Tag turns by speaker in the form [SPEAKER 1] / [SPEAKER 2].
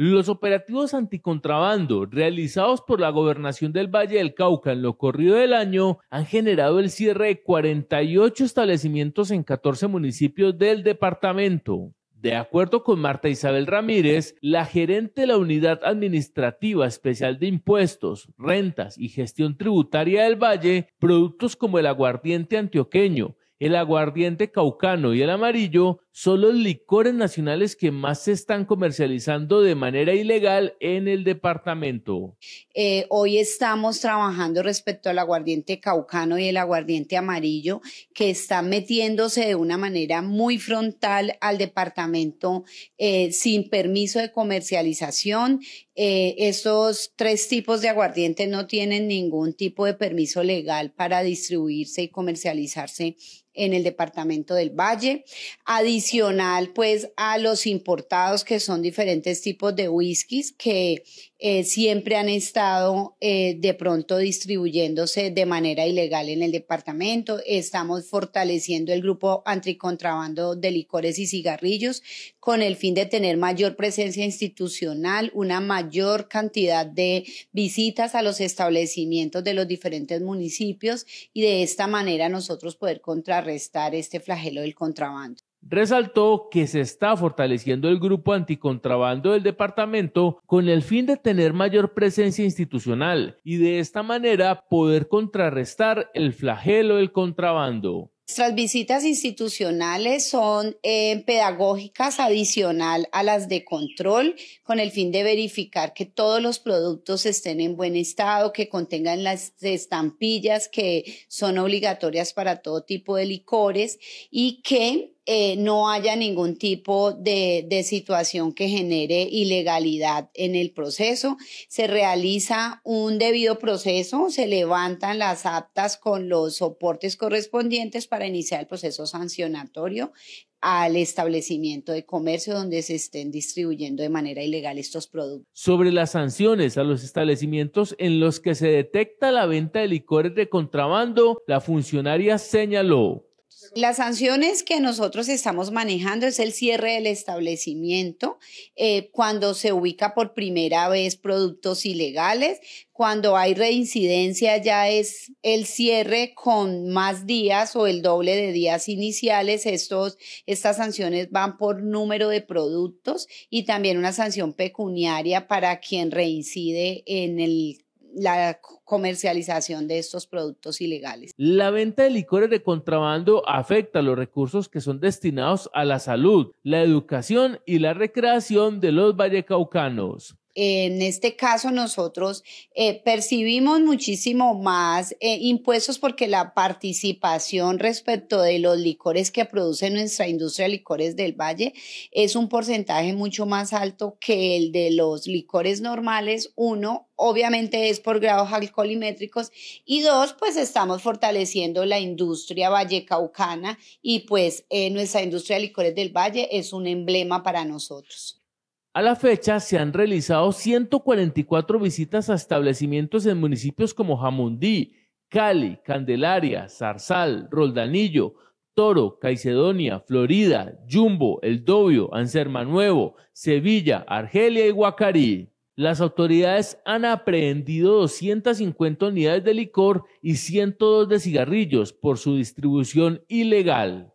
[SPEAKER 1] Los operativos anticontrabando realizados por la gobernación del Valle del Cauca en lo corrido del año han generado el cierre de 48 establecimientos en 14 municipios del departamento. De acuerdo con Marta Isabel Ramírez, la gerente de la Unidad Administrativa Especial de Impuestos, Rentas y Gestión Tributaria del Valle, productos como el aguardiente antioqueño, el aguardiente caucano y el amarillo son los licores nacionales que más se están comercializando de manera ilegal en el departamento.
[SPEAKER 2] Eh, hoy estamos trabajando respecto al aguardiente caucano y el aguardiente amarillo, que están metiéndose de una manera muy frontal al departamento eh, sin permiso de comercialización. Eh, estos tres tipos de aguardiente no tienen ningún tipo de permiso legal para distribuirse y comercializarse en el departamento del Valle adicional pues a los importados que son diferentes tipos de whiskies que eh, siempre han estado eh, de pronto distribuyéndose de manera ilegal en el departamento. Estamos fortaleciendo el grupo anticontrabando de licores y cigarrillos con el fin de tener mayor presencia institucional, una mayor cantidad de visitas a los establecimientos de los diferentes municipios y de esta manera nosotros poder contrarrestar este flagelo del contrabando
[SPEAKER 1] resaltó que se está fortaleciendo el grupo anticontrabando del departamento con el fin de tener mayor presencia institucional y de esta manera poder contrarrestar el flagelo del contrabando.
[SPEAKER 2] Nuestras visitas institucionales son eh, pedagógicas adicional a las de control con el fin de verificar que todos los productos estén en buen estado, que contengan las estampillas que son obligatorias para todo tipo de licores y que eh, no haya ningún tipo de, de, situación que genere ilegalidad en el proceso. Se realiza un debido proceso, se levantan las aptas con los soportes correspondientes para iniciar el proceso sancionatorio al establecimiento de comercio donde se estén distribuyendo de manera ilegal estos productos.
[SPEAKER 1] Sobre las sanciones a los establecimientos en los que se detecta la venta de licores de contrabando, la funcionaria señaló
[SPEAKER 2] las sanciones que nosotros estamos manejando es el cierre del establecimiento, eh, cuando se ubica por primera vez productos ilegales, cuando hay reincidencia ya es el cierre con más días o el doble de días iniciales. Estos, estas sanciones van por número de productos y también una sanción pecuniaria para quien reincide en el la comercialización de estos productos ilegales.
[SPEAKER 1] La venta de licores de contrabando afecta los recursos que son destinados a la salud, la educación y la recreación de los vallecaucanos
[SPEAKER 2] en este caso nosotros eh, percibimos muchísimo más eh, impuestos porque la participación respecto de los licores que produce nuestra industria de licores del Valle es un porcentaje mucho más alto que el de los licores normales, uno, obviamente es por grados alcoholimétricos y dos, pues estamos fortaleciendo la industria vallecaucana y pues eh, nuestra industria de licores del Valle es un emblema para nosotros.
[SPEAKER 1] A la fecha se han realizado 144 visitas a establecimientos en municipios como Jamundí, Cali, Candelaria, Zarzal, Roldanillo, Toro, Caicedonia, Florida, Jumbo, El Dobio, Sevilla, Argelia y Guacarí. Las autoridades han aprehendido 250 unidades de licor y 102 de cigarrillos por su distribución ilegal.